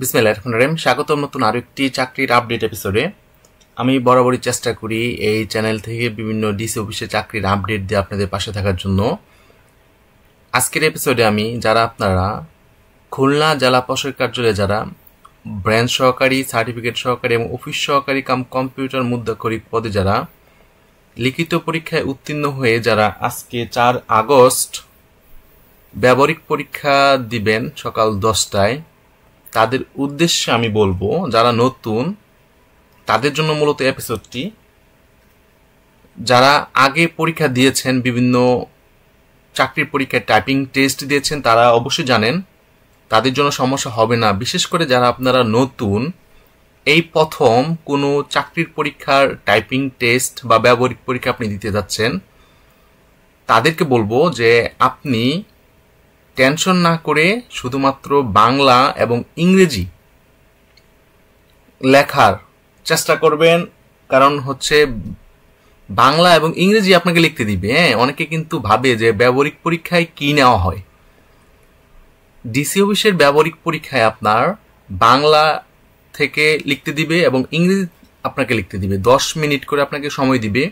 বিসমিল্লা রহমান স্বাগতম নতুন আর একটি চাকরির আপডেট এপিসোডে আমি বরাবরই চেষ্টা করি এই চ্যানেল থেকে বিভিন্ন ডিসি অফিসে চাকরির আপডেট দিয়ে আপনাদের পাশে থাকার জন্য আজকের এপিসোডে আমি যারা আপনারা খুলনা জেলা পরিষদ কার্যালয়ে যারা ব্র্যান্ড সহকারী সার্টিফিকেট সহকারী এবং অফিস সহকারী কাম কম্পিউটার মুদ্রাক্ষরিক পদে যারা লিখিত পরীক্ষায় উত্তীর্ণ হয়ে যারা আজকে চার আগস্ট ব্যবহারিক পরীক্ষা দিবেন সকাল দশটায় তাদের উদ্দেশ্যে আমি বলবো যারা নতুন তাদের জন্য মূলত এপিসোডটি যারা আগে পরীক্ষা দিয়েছেন বিভিন্ন চাকরির পরীক্ষায় টাইপিং টেস্ট দিয়েছেন তারা অবশ্যই জানেন তাদের জন্য সমস্যা হবে না বিশেষ করে যারা আপনারা নতুন এই প্রথম কোনো চাকরির পরীক্ষার টাইপিং টেস্ট বা ব্যবহারিক পরীক্ষা আপনি দিতে যাচ্ছেন তাদেরকে বলবো যে আপনি টেনশন না করে শুধুমাত্র বাংলা এবং ইংরেজি লেখার চেষ্টা করবেন কারণ হচ্ছে বাংলা এবং ইংরেজি আপনাকে লিখতে দিবে হ্যাঁ অনেকে কিন্তু ভাবে যে ব্যবহারিক পরীক্ষায় কী নেওয়া হয় ডিসি অফিসের ব্যবহারিক পরীক্ষায় আপনার বাংলা থেকে লিখতে দিবে এবং ইংরেজি আপনাকে লিখতে দিবে দশ মিনিট করে আপনাকে সময় দিবে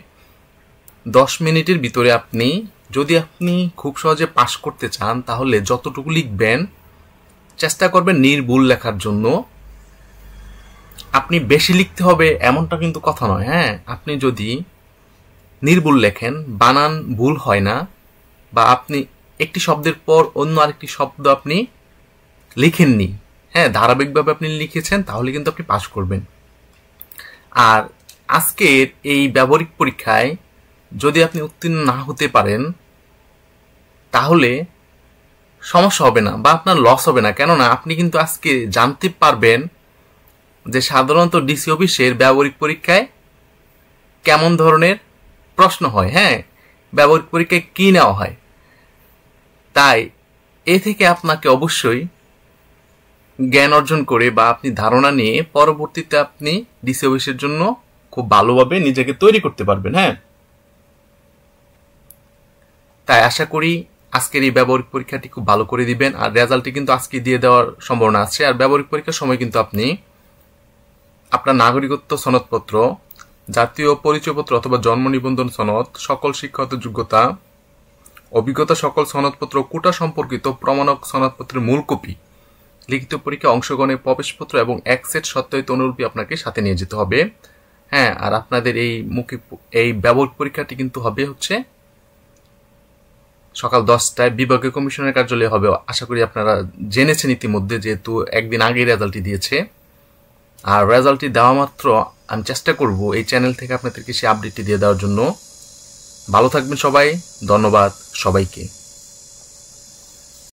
দশ মিনিটের ভিতরে আপনি যদি আপনি খুব সহজে পাশ করতে চান তাহলে যতটুকু লিখবেন চেষ্টা করবেন নির্ভুল লেখার জন্য আপনি বেশি লিখতে হবে এমনটা কিন্তু কথা নয় হ্যাঁ আপনি যদি নির্ভুল লেখেন বানান ভুল হয় না বা আপনি একটি শব্দের পর অন্য আরেকটি শব্দ আপনি লিখেননি হ্যাঁ ধারাবাহিকভাবে আপনি লিখেছেন তাহলে কিন্তু আপনি পাশ করবেন আর আজকের এই ব্যবহারিক পরীক্ষায় যদি আপনি উত্তীর্ণ না হতে পারেন তাহলে সমস্যা হবে না বা আপনার লস হবে না কেননা আপনি কিন্তু আজকে জানতে পারবেন যে সাধারণত ডিসি অফিসের ব্যবহারিক পরীক্ষায় কেমন ধরনের প্রশ্ন হয় হ্যাঁ ব্যবহারিক পরীক্ষায় কী নেওয়া হয় তাই এ থেকে আপনাকে অবশ্যই জ্ঞান অর্জন করে বা আপনি ধারণা নিয়ে পরবর্তীতে আপনি ডিসি অফিসের জন্য খুব ভালোভাবে নিজেকে তৈরি করতে পারবেন হ্যাঁ তাই আশা করি আজকের এই ব্যবহারিক পরীক্ষাটি খুব ভালো করে দিবেন আর রেজাল্টটি কিন্তু আজকে দিয়ে দেওয়ার সম্ভাবনা আছে আর ব্যবহারিক পরীক্ষার সময় কিন্তু আপনি আপনার নাগরিকত্ব সনদপত্র জাতীয় পরিচয়পত্র অথবা জন্ম নিবন্ধন সনদ সকল শিক্ষাগত যোগ্যতা অভিজ্ঞতা সকল সনদপত্র কোটা সম্পর্কিত প্রমাণক সনদপত্রের মূল কপি লিখিত পরীক্ষা অংশগ্রহণের প্রবেশপত্র এবং এক সেট সত্যায়িত অনুরূপী আপনাকে সাথে নিয়ে যেতে হবে হ্যাঁ আর আপনাদের এই মুখে এই ব্যবহারিক পরীক্ষাটি কিন্তু হবে হচ্ছে সকাল দশটায় বিভাগীয় কমিশনের কার্যালয়ে হবে আশা করি আপনারা জেনেছেন ইতিমধ্যে যেহেতু একদিন আগে রেজাল্টটি দিয়েছে আর রেজাল্টটি দেওয়া মাত্র আমি চেষ্টা করব এই চ্যানেল থেকে আপনাদেরকে সেই আপডেটটি দিয়ে দেওয়ার জন্য ভালো থাকবেন সবাই ধন্যবাদ সবাইকে